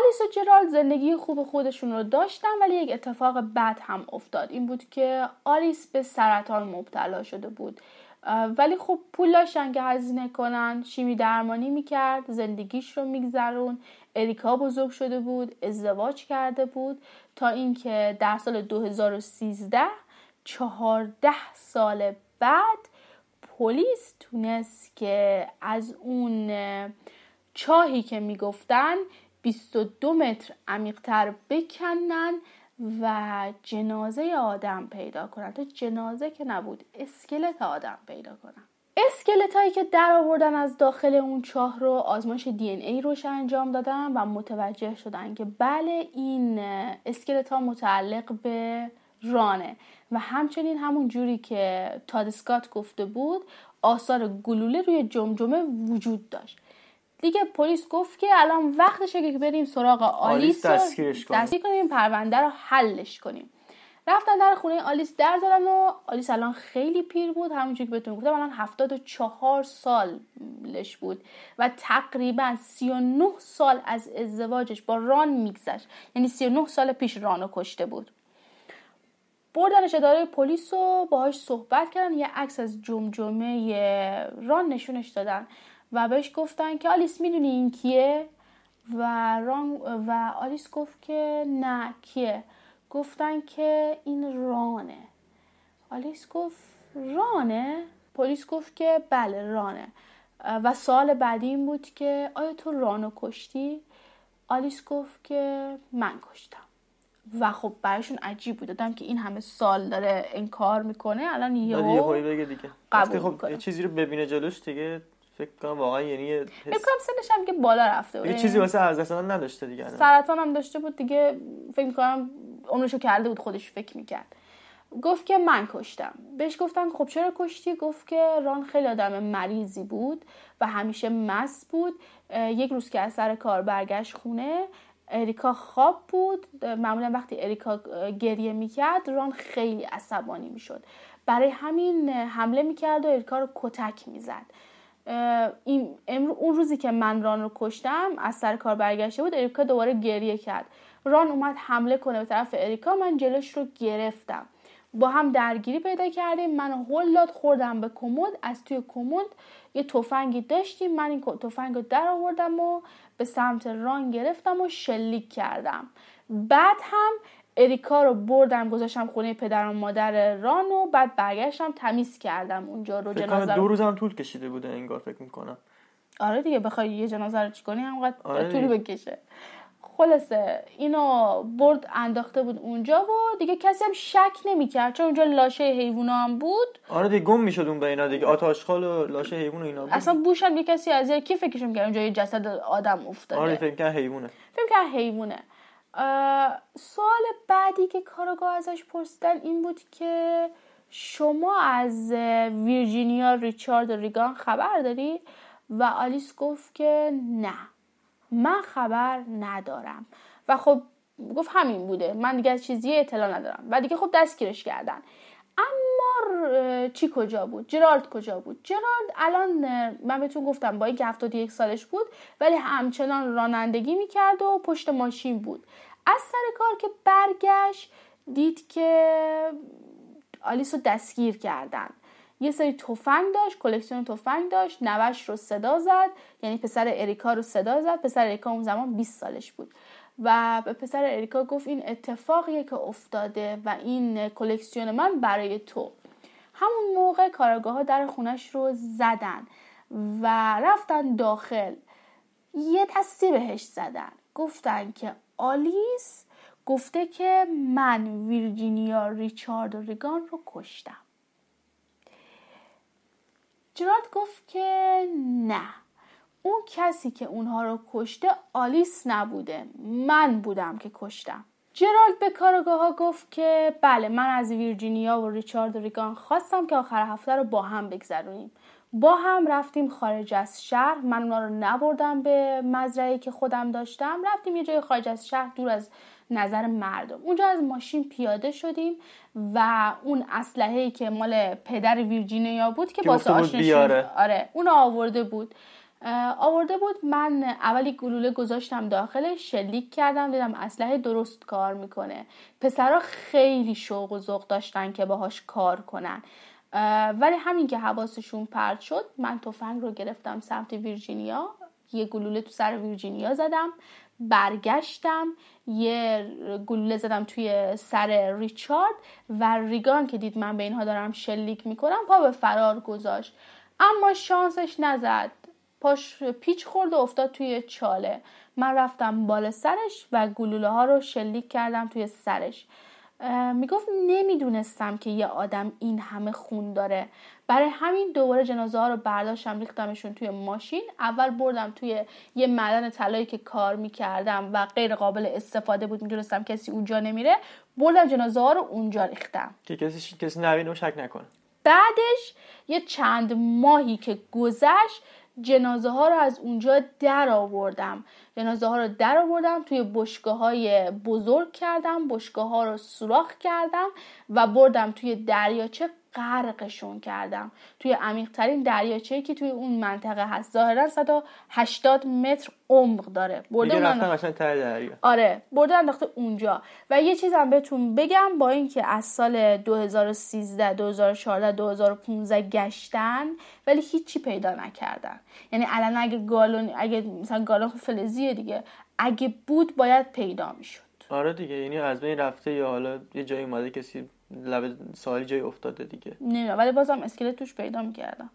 آلیس و جرالد زندگی خوب خودشون رو داشتن ولی یک اتفاق بد هم افتاد این بود که آلیس به سرطان مبتلا شده بود ولی خب پول داشتن که هزینه کنن شیمی درمانی میکرد زندگیش رو میگذرون اریکا بزرگ شده بود ازدواج کرده بود تا اینکه در سال 2013 14 سال بعد پلیس تونست که از اون چاهی که میگفتن 22 متر عمیقتر بکنن و جنازه آدم پیدا کنن تا جنازه که نبود اسکلت آدم پیدا کنن اسکلت هایی که در آوردن از داخل اون چاه رو آزمایش دی ای روش انجام دادن و متوجه شدن که بله این اسکلت ها متعلق به رانه و همچنین همون جوری که تادسکات گفته بود آثار گلوله روی جمجمه وجود داشت دیگه پلیس گفت که الان وقتشه که بریم سراغ آلیس, کنیم دستگیر کنیم پرونده رو حلش کنیم رفتن در خونه آلیس در زدن و آلیس الان خیلی پیر بود همونجور که بهتون گفتم الان 74 سالش بود و تقریبا 39 سال از ازدواجش با ران میگذشت یعنی 39 سال پیش ران رو کشته بود بردنش اداره پلیس رو باهاش صحبت کردن یه عکس از جمجمه ران نشونش دادن و بهش گفتن که آلیس میدونی این کیه و, و آلیس گفت که نه کیه گفتن که این رانه آلیس گفت رانه پلیس گفت که بله رانه و سال بعدی این بود که آیا تو رانو کشتی آلیس گفت که من کشتم و خب برایشون عجیب بود دادم که این همه سال داره انکار میکنه الان یه بگه دیگه خب یه چیزی رو ببینه جلوش دیگه فکر کنم واقعا یعنی یه حس... سنش هم که بالا رفته بود یه چیزی واسه از نداشته دیگه سرطان هم داشته بود دیگه فکر میکنم عمرشو کرده بود خودش فکر میکرد گفت که من کشتم بهش گفتن خب چرا کشتی گفت که ران خیلی آدم مریضی بود و همیشه مس بود یک روز که از سر کار برگشت خونه اریکا خواب بود معمولا وقتی اریکا گریه میکرد ران خیلی عصبانی میشد برای همین حمله میکرد و اریکا رو کتک میزد این اون روزی که من ران رو کشتم از سر کار برگشته بود اریکا دوباره گریه کرد ران اومد حمله کنه به طرف اریکا من جلوش رو گرفتم با هم درگیری پیدا کردیم من هلات خوردم به کمد از توی کمد یه تفنگی داشتیم من این تفنگ رو در آوردم و به سمت ران گرفتم و شلیک کردم بعد هم اریکا رو بردم گذاشتم خونه پدر مادر ران و بعد برگشتم تمیز کردم اونجا رو جنازه دو روز هم طول کشیده بوده انگار فکر میکنم آره دیگه بخوای یه جنازه رو کنی همقدر آره طول بکشه خلاصه اینو برد انداخته بود اونجا و دیگه کسی هم شک کرد چون اونجا لاشه حیوان هم بود آره دیگه گم میشد اون به اینا دیگه آتاشخال و لاشه حیوان و اینا بود اصلا بوشن یه کسی از کی فکرشون که اونجا یه جسد آدم افتاده آره فکر کرد حیوانه فکر کرد حیوانه سوال بعدی که کاراگاه ازش پرسیدن این بود که شما از ویرجینیا ریچارد ریگان خبر داری؟ و آلیس گفت که نه من خبر ندارم و خب گفت همین بوده من دیگه از چیزی اطلاع ندارم و دیگه خب دستگیرش کردن اما چی کجا بود جرارد کجا بود جرارد الان من بهتون گفتم با یک 71 سالش بود ولی همچنان رانندگی میکرد و پشت ماشین بود از سر کار که برگشت دید که آلیس رو دستگیر کردن یه سری تفنگ داشت کلکسیون تفنگ داشت نوش رو صدا زد یعنی پسر اریکا رو صدا زد پسر اریکا اون زمان 20 سالش بود و به پسر اریکا گفت این اتفاقیه که افتاده و این کلکسیون من برای تو همون موقع کاراگاه ها در خونش رو زدن و رفتن داخل یه دستی بهش زدن گفتن که آلیس گفته که من ویرجینیا ریچارد و ریگان رو کشتم جرارد گفت که نه اون کسی که اونها رو کشته آلیس نبوده من بودم که کشتم جرالد به کارگاه ها گفت که بله من از ویرجینیا و ریچارد ریگان خواستم که آخر هفته رو با هم بگذرونیم با هم رفتیم خارج از شهر من اونا رو نبردم به مزرعه که خودم داشتم رفتیم یه جای خارج از شهر دور از نظر مردم اونجا از ماشین پیاده شدیم و اون اسلحه‌ای که مال پدر ویرجینیا بود که که آشنا آره اون آورده بود آورده بود من اولی گلوله گذاشتم داخل شلیک کردم دیدم اسلحه درست کار میکنه پسرها خیلی شوق و ذوق داشتن که باهاش کار کنن ولی همین که حواسشون پرد شد من تفنگ رو گرفتم سمت ویرجینیا یه گلوله تو سر ویرجینیا زدم برگشتم یه گلوله زدم توی سر ریچارد و ریگان که دید من به اینها دارم شلیک میکنم پا به فرار گذاشت اما شانسش نزد پاش پیچ خورد و افتاد توی چاله من رفتم بال سرش و گلوله ها رو شلیک کردم توی سرش میگفت نمیدونستم که یه آدم این همه خون داره برای همین دوباره جنازه ها رو برداشتم ریختمشون توی ماشین اول بردم توی یه معدن طلایی که کار میکردم و غیر قابل استفاده بود میدونستم کسی اونجا نمیره بردم جنازه ها رو اونجا ریختم که کسی کسی نبینه و شک نکنه بعدش یه چند ماهی که گذشت جنازه ها رو از اونجا در آوردم جنازه ها رو در آوردم توی بشگاه های بزرگ کردم بشگاه ها رو سوراخ کردم و بردم توی دریاچه غرقشون کردم توی عمیقترین دریاچه که توی اون منطقه هست ظاهرا 180 متر عمق داره برده دریا آره برده انداخته اونجا و یه چیزم بهتون بگم با اینکه از سال 2013 2014 2015 گشتن ولی هیچی پیدا نکردن یعنی الان اگه گالون اگه مثلا گالون خب فلزیه دیگه اگه بود باید پیدا میشد آره دیگه یعنی از بین رفته یا حالا یه جایی ماده کسی لب ساحل جای افتاده دیگه نه ولی بازم اسکلت توش پیدا میکردم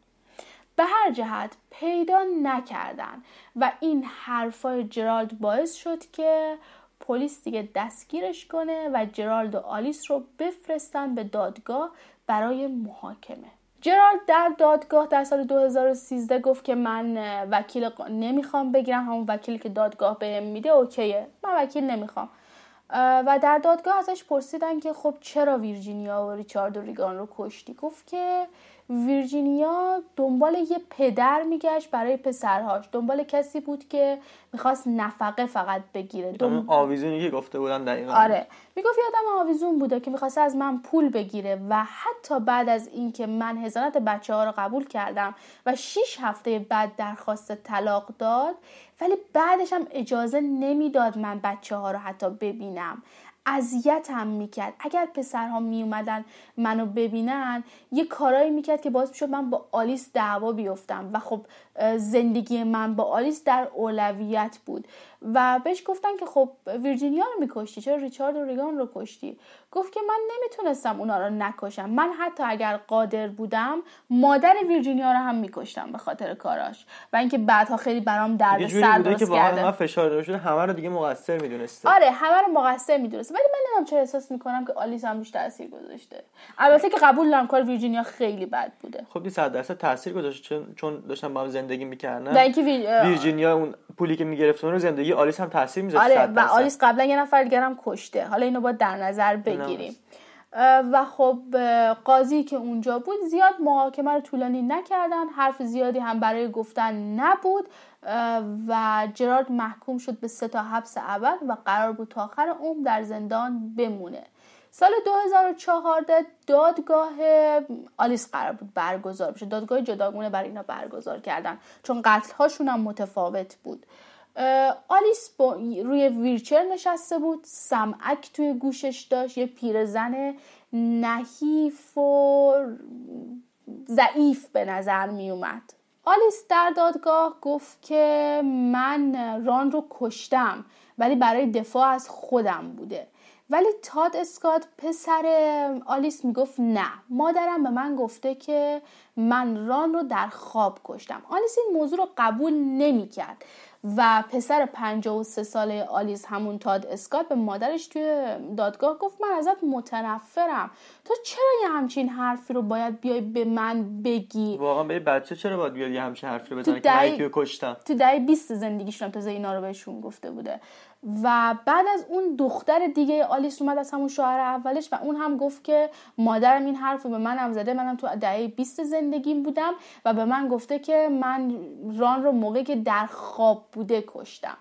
به هر جهت پیدا نکردن و این حرفای جرالد باعث شد که پلیس دیگه دستگیرش کنه و جرالد و آلیس رو بفرستن به دادگاه برای محاکمه جرالد در دادگاه در سال 2013 گفت که من وکیل نمیخوام بگیرم همون وکیلی که دادگاه بهم میده اوکیه من وکیل نمیخوام و در دادگاه ازش پرسیدن که خب چرا ویرجینیا و ریچارد و ریگان رو کشتی گفت که ویرجینیا دنبال یه پدر میگشت برای پسرهاش دنبال کسی بود که میخواست نفقه فقط بگیره دم... آویزونی که گفته بودن دقیقا آره میگفت یادم آویزون بوده که میخواست از من پول بگیره و حتی بعد از اینکه من هزانت بچه ها رو قبول کردم و شیش هفته بعد درخواست طلاق داد ولی بعدش هم اجازه نمیداد من بچه ها رو حتی ببینم اذیتم میکرد اگر پسرها میومدن منو ببینن یه کارایی میکرد که باعث میشد من با آلیس دعوا بیفتم و خب زندگی من با آلیس در اولویت بود و بهش گفتن که خب ویرجینیا رو میکشتی چرا ریچارد و ریگان رو کشتی گفت که من نمیتونستم اونا رو نکشم من حتی اگر قادر بودم مادر ویرجینیا رو هم میکشتم به خاطر کاراش و اینکه بعدها خیلی برام درد سر درست که فشار همه رو دیگه مقصر میدونسته آره همه رو مقصر میدونسته ولی من نمیدونم چه احساس میکنم که آلیس هم روش تاثیر گذاشته البته که قبول دارم کار ویرجینیا خیلی بد بوده خب 100 درصد تاثیر گذاشته چون داشتم با زندگی میکردن و اینکه ویرجینیا اون پولی که میگرفت اون رو زندگی آلیس هم تاثیر میذاشت آره، و آلیس قبلا یه نفر دیگه هم کشته حالا اینو باید در نظر بگیریم و خب قاضی که اونجا بود زیاد محاکمه رو طولانی نکردن حرف زیادی هم برای گفتن نبود و جرارد محکوم شد به سه تا حبس ابد و قرار بود تا آخر عمر در زندان بمونه سال 2014 دادگاه آلیس قرار بود برگزار بشه دادگاه جداگونه برای اینا برگزار کردن چون قتل هاشون هم متفاوت بود آلیس روی ویرچر نشسته بود سمعک توی گوشش داشت یه پیرزن نحیف و ضعیف به نظر می اومد آلیس در دادگاه گفت که من ران رو کشتم ولی برای دفاع از خودم بوده ولی تاد اسکات پسر آلیس میگفت نه مادرم به من گفته که من ران رو در خواب کشتم آلیس این موضوع رو قبول نمیکرد و پسر سه ساله آلیس همون تاد اسکات به مادرش توی دادگاه گفت من ازت متنفرم تو چرا یه همچین حرفی رو باید بیای به من بگی واقعا به بچه چرا باید بیای یه همچین حرفی رو بزنی که کشتم تو دهه 20 زندگیشون تازه اینا رو بهشون گفته بوده و بعد از اون دختر دیگه آلیس اومد از همون شوهر اولش و اون هم گفت که مادرم این حرف رو به منم زده منم تو دهه 20 زندگیم بودم و به من گفته که من ران رو موقعی که در خواب بوده کشتم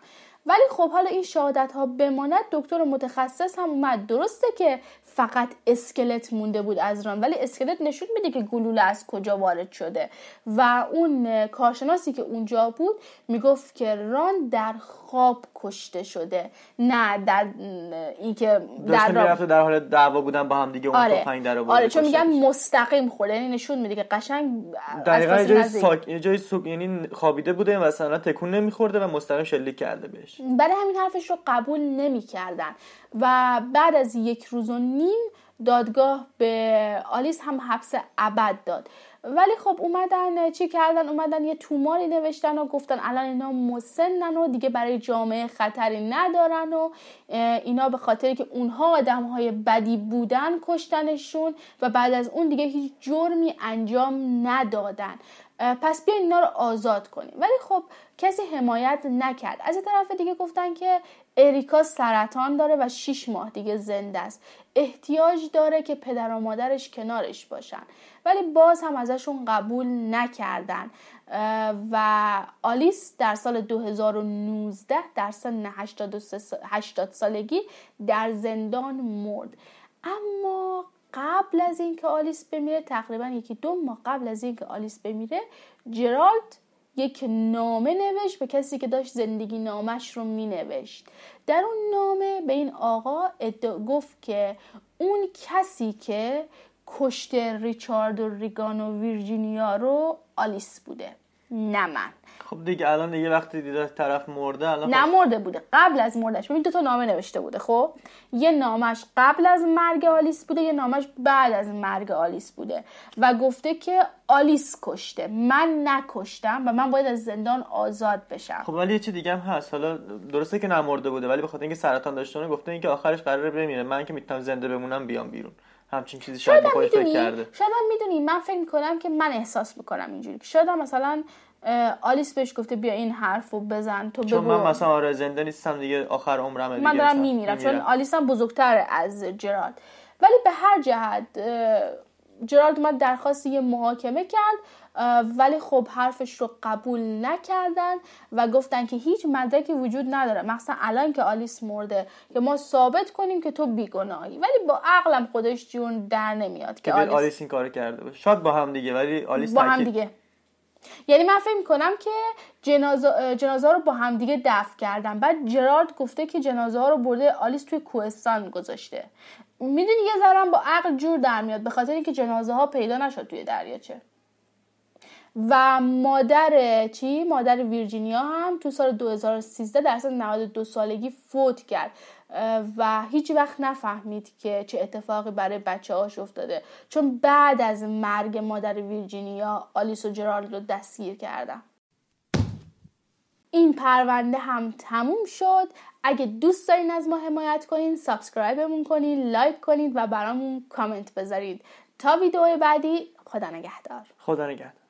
ولی خب حالا این شهادت ها بماند دکتر متخصص هم اومد درسته که فقط اسکلت مونده بود از ران ولی اسکلت نشون میده که گلوله از کجا وارد شده و اون کارشناسی که اونجا بود میگفت که ران در خواب کشته شده نه در اینکه در در حال دعوا بودن با هم دیگه اون آره. تفنگ در آره چون میگم مستقیم خورده یعنی نشون میده که قشنگ جای ساک جای سوک یعنی خوابیده بوده مثلا تکون نمیخورده و مستقیم شلیک کرده بهش برای همین حرفش رو قبول نمیکردن و بعد از یک روز و نیم دادگاه به آلیس هم حبس ابد داد ولی خب اومدن چی کردن اومدن یه توماری نوشتن و گفتن الان اینا مسنن و دیگه برای جامعه خطری ندارن و اینا به خاطر که اونها آدم های بدی بودن کشتنشون و بعد از اون دیگه هیچ جرمی انجام ندادن پس بیاین اینا رو آزاد کنیم ولی خب کسی حمایت نکرد از این طرف دیگه گفتن که اریکا سرطان داره و 6 ماه دیگه زنده است احتیاج داره که پدر و مادرش کنارش باشن ولی باز هم ازشون قبول نکردن و آلیس در سال 2019 در سن 80 سالگی در زندان مرد اما قبل از اینکه آلیس بمیره تقریبا یکی دو ماه قبل از اینکه آلیس بمیره جرالد یک نامه نوشت به کسی که داشت زندگی نامش رو می نوشت در اون نامه به این آقا گفت که اون کسی که کشته ریچارد و ریگان و ویرجینیا رو آلیس بوده نه من خب دیگه الان دیگه وقتی دیده طرف مرده الان نه خب- مرده بوده قبل از مردش ببین دو تا نامه نوشته بوده خب یه نامش قبل از مرگ آلیس بوده یه نامش بعد از مرگ آلیس بوده و گفته که آلیس کشته من نکشتم و من باید از زندان آزاد بشم خب ولی یه چی دیگه هست حالا درسته که نمرده بوده ولی بخاطر اینکه سرطان داشته گفته اینکه آخرش قراره بمیره من که میتونم زنده بمونم بیام بیرون همچین چیزی شاید, فکر کرده شاید هم میدونی من فکر میکنم که من احساس میکنم اینجوری شاید مثلا آلیس بهش گفته بیا این حرف رو بزن تو چون من مثلا آره زنده نیستم دیگه آخر عمرم دیگه من دارم میمیرم چون آلیس هم بزرگتر از جرالد ولی به هر جهت جرالد اومد درخواست یه محاکمه کرد ولی خب حرفش رو قبول نکردن و گفتن که هیچ مدرکی وجود نداره مثلا الان که آلیس مرده که ما ثابت کنیم که تو بیگناهی ولی با عقلم خودش جون در نمیاد که, آلیس... این کار کرده با هم دیگه ولی آلیس با هم دیگه یعنی من فکر میکنم که جنازه, جنازه رو با همدیگه دفع کردن بعد جرارد گفته که جنازه ها رو برده آلیس توی کوهستان گذاشته میدونی یه ذرم با عقل جور در میاد به خاطر اینکه جنازه ها پیدا نشد توی دریاچه و مادر چی مادر ویرجینیا هم تو سال 2013 در سال 92 سالگی فوت کرد و هیچ وقت نفهمید که چه اتفاقی برای بچه هاش افتاده چون بعد از مرگ مادر ویرجینیا آلیس و جرالد رو دستگیر کردم این پرونده هم تموم شد اگه دوست دارین از ما حمایت کنین سابسکرایبمون کنین لایک کنید و برامون کامنت بذارید تا ویدیو بعدی خدا نگهدار خدا نگهدار